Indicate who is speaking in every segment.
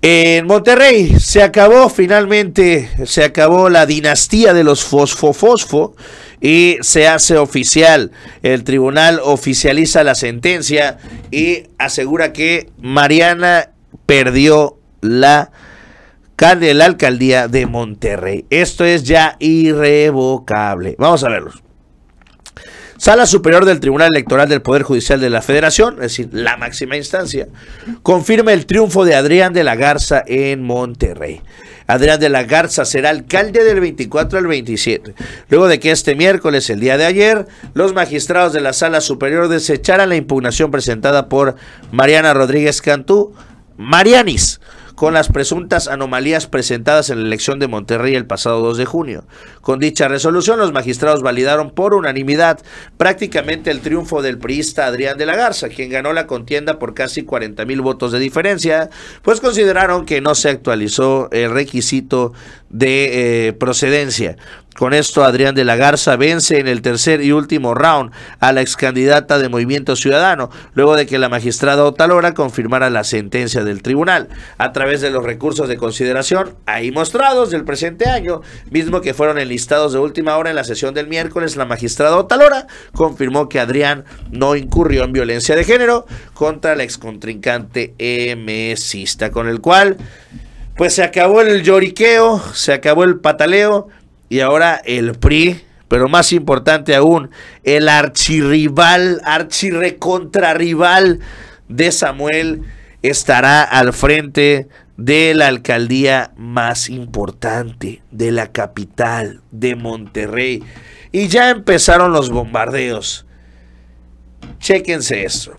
Speaker 1: En Monterrey se acabó finalmente, se acabó la dinastía de los fosfofosfo y se hace oficial. El tribunal oficializa la sentencia y asegura que Mariana perdió la de la alcaldía de Monterrey. Esto es ya irrevocable. Vamos a verlos. Sala Superior del Tribunal Electoral del Poder Judicial de la Federación, es decir, la máxima instancia, confirma el triunfo de Adrián de la Garza en Monterrey. Adrián de la Garza será alcalde del 24 al 27, luego de que este miércoles, el día de ayer, los magistrados de la Sala Superior desecharan la impugnación presentada por Mariana Rodríguez Cantú, Marianis, con las presuntas anomalías presentadas en la elección de Monterrey el pasado 2 de junio. Con dicha resolución, los magistrados validaron por unanimidad prácticamente el triunfo del priista Adrián de la Garza, quien ganó la contienda por casi 40 mil votos de diferencia, pues consideraron que no se actualizó el requisito de eh, procedencia. Con esto, Adrián de la Garza vence en el tercer y último round a la excandidata de Movimiento Ciudadano, luego de que la magistrada Otalora confirmara la sentencia del tribunal. A través de los recursos de consideración ahí mostrados del presente año, mismo que fueron enlistados de última hora en la sesión del miércoles, la magistrada Otalora confirmó que Adrián no incurrió en violencia de género contra la excontrincante MSista, con el cual pues se acabó el lloriqueo, se acabó el pataleo y ahora el PRI pero más importante aún, el archirrival, archirrecontrarrival de Samuel estará al frente de la alcaldía más importante de la capital de Monterrey. Y ya empezaron los bombardeos. Chéquense esto.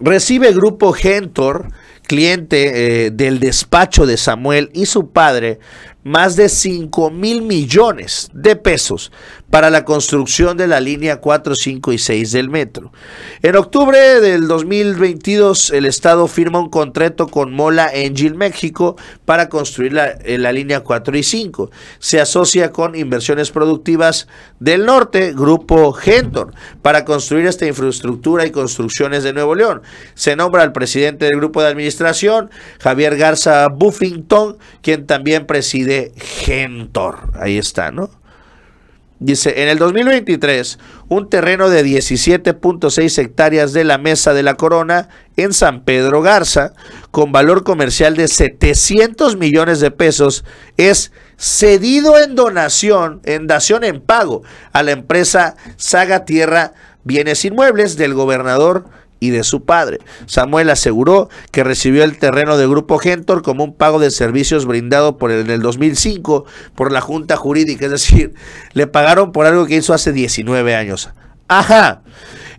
Speaker 1: Recibe Grupo Gentor, cliente eh, del despacho de Samuel y su padre, más de 5 mil millones de pesos para la construcción de la línea 4, 5 y 6 del metro. En octubre del 2022, el Estado firma un contrato con Mola Engil México para construir la, eh, la línea 4 y 5. Se asocia con Inversiones Productivas del Norte, Grupo Gentor, para construir esta infraestructura y construcciones de Nuevo León. Se nombra al presidente del grupo de administración, Javier Garza Buffington, quien también preside Gentor. Ahí está, ¿no? Dice, en el 2023, un terreno de 17.6 hectáreas de la Mesa de la Corona en San Pedro Garza, con valor comercial de 700 millones de pesos, es cedido en donación, en dación en pago a la empresa Saga Tierra Bienes Inmuebles del gobernador y de su padre. Samuel aseguró que recibió el terreno de Grupo Gentor como un pago de servicios brindado por el, en el 2005 por la Junta Jurídica, es decir, le pagaron por algo que hizo hace 19 años. Ajá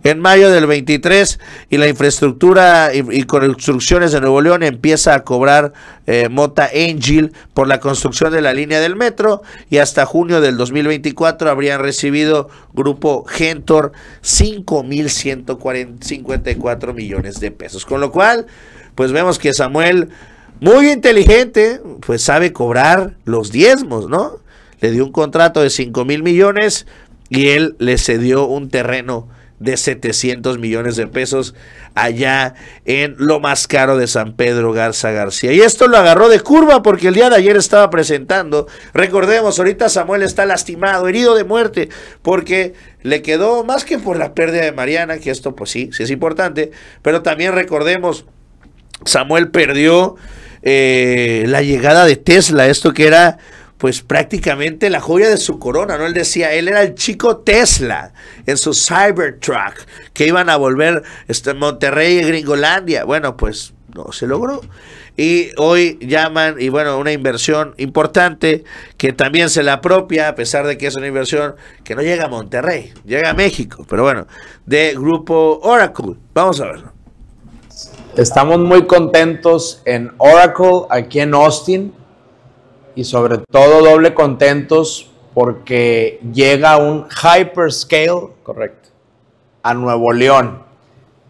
Speaker 1: en mayo del 23 y la infraestructura y, construcciones de Nuevo León empieza a cobrar eh, Mota Angel por la construcción de la línea del metro y hasta junio del 2024 habrían recibido Grupo Gentor 5.154 millones de pesos. Con lo cual, pues vemos que Samuel, muy inteligente, pues sabe cobrar los diezmos, ¿no? Le dio un contrato de cinco mil millones y él le cedió un terreno de 700 millones de pesos allá en lo más caro de San Pedro Garza García. Y esto lo agarró de curva porque el día de ayer estaba presentando. Recordemos, ahorita Samuel está lastimado, herido de muerte, porque le quedó más que por la pérdida de Mariana, que esto pues sí, sí es importante, pero también recordemos, Samuel perdió eh, la llegada de Tesla, esto que era pues prácticamente la joya de su corona, ¿no? Él decía, él era el chico Tesla en su Cybertruck, que iban a volver este, Monterrey y Gringolandia. Bueno, pues no se logró. Y hoy llaman, y bueno, una inversión importante que también se la apropia, a pesar de que es una inversión que no llega a Monterrey, llega a México, pero bueno, de Grupo Oracle. Vamos a verlo. Estamos muy contentos en
Speaker 2: Oracle, aquí en Austin y sobre todo doble contentos porque llega un hyperscale, correcto, a Nuevo León.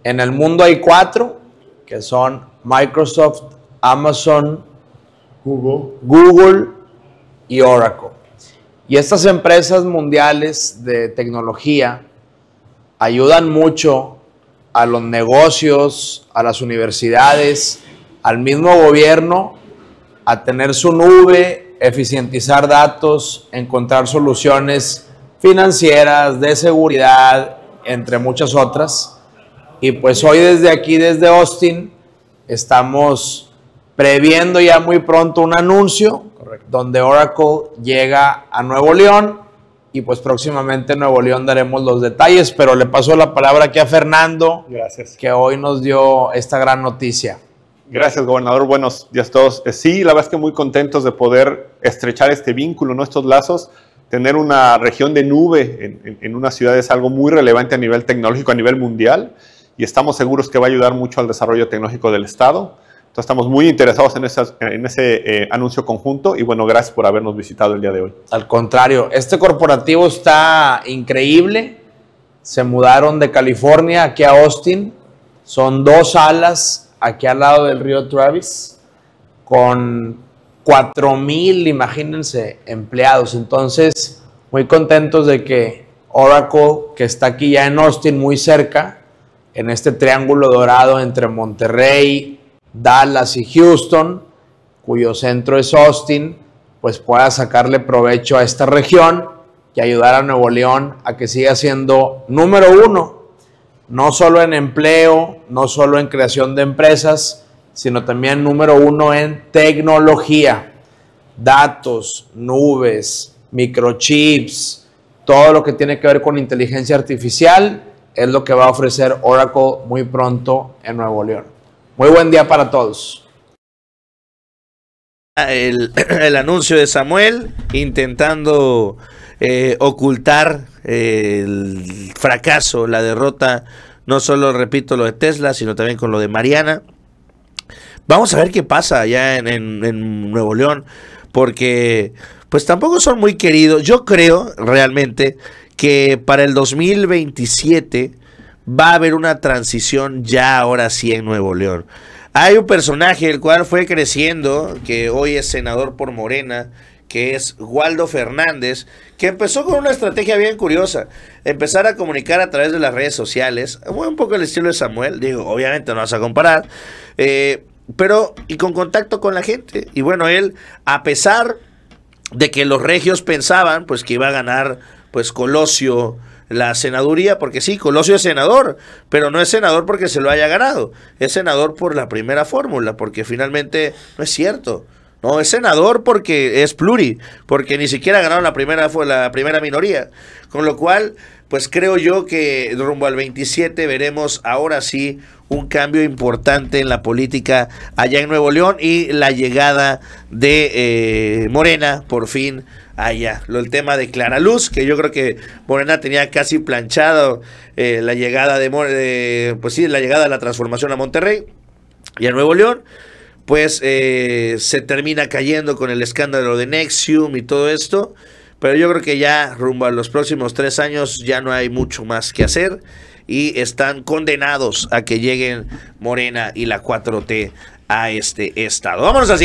Speaker 2: En el mundo hay cuatro, que son Microsoft, Amazon, Google y Oracle. Y estas empresas mundiales de tecnología ayudan mucho a los negocios, a las universidades, al mismo gobierno a tener su nube, eficientizar datos, encontrar soluciones financieras, de seguridad, entre muchas otras. Y pues hoy desde aquí, desde Austin, estamos previendo ya muy pronto un anuncio donde Oracle llega a Nuevo León y pues próximamente en Nuevo León daremos los detalles, pero le paso la palabra aquí a Fernando, Gracias. que hoy nos dio esta gran noticia. Gracias, gobernador. Buenos días a todos. Eh, sí, la verdad es que muy contentos de poder estrechar este vínculo, nuestros lazos. Tener una región de nube en, una ciudad es algo muy relevante a nivel tecnológico, a nivel mundial, y estamos seguros que va a ayudar mucho al desarrollo tecnológico del Estado. Entonces, estamos muy interesados en, en ese eh, anuncio conjunto y bueno, gracias por habernos visitado el día de hoy. Al contrario, este corporativo está increíble. Se mudaron de California aquí a Austin. Son dos alas aquí al lado del río Travis, con 4.000, imagínense, empleados. Entonces, muy contentos de que Oracle, que está aquí ya en Austin, muy cerca, en este triángulo dorado entre Monterrey, Dallas y Houston, cuyo centro es Austin, pues pueda sacarle provecho a esta región y ayudar a Nuevo León a que siga siendo número uno no solo en empleo, no solo en creación de empresas, sino también número uno en tecnología, datos, nubes, microchips, todo lo que tiene que ver con inteligencia artificial es lo que va a ofrecer Oracle muy pronto en Nuevo León. Muy buen día para todos.
Speaker 1: El, el anuncio de Samuel intentando eh, ocultar eh, el fracaso, la derrota, no solo, repito, lo de Tesla, sino también con lo de Mariana. Vamos a ver qué pasa allá en, en Nuevo León, porque pues tampoco son muy queridos. Yo creo realmente que para el 2027 va a haber una transición ya ahora sí en Nuevo León. Hay un personaje el cual fue creciendo, que hoy es senador por Morena que es Waldo Fernández, que empezó con una estrategia bien curiosa, empezar a comunicar a través de las redes sociales, un poco el estilo de Samuel, digo, obviamente no vas a comparar, eh, pero y con contacto con la gente. Y bueno, él, a pesar de que los regios pensaban pues que iba a ganar pues Colosio, la senaduría, porque sí, Colosio es senador, pero no es senador porque se lo haya ganado, es senador por la primera fórmula, porque finalmente no es cierto. No, es senador porque es pluri, porque ni siquiera ganaron la primera, fue la primera minoría. Con lo cual, pues creo yo que rumbo al 27 veremos ahora sí un cambio importante en la política allá en Nuevo León y la llegada de eh, Morena por fin allá. Lo, el tema de Clara Luz, que yo creo que Morena tenía casi planchado eh, la llegada de, pues sí, la llegada de la transformación a Monterrey y a Nuevo León pues eh, se termina cayendo con el escándalo de Nexium y todo esto. Pero yo creo que ya rumbo a los próximos tres años ya no hay mucho más que hacer y están condenados a que lleguen Morena y la 4T a este estado. Vámonos a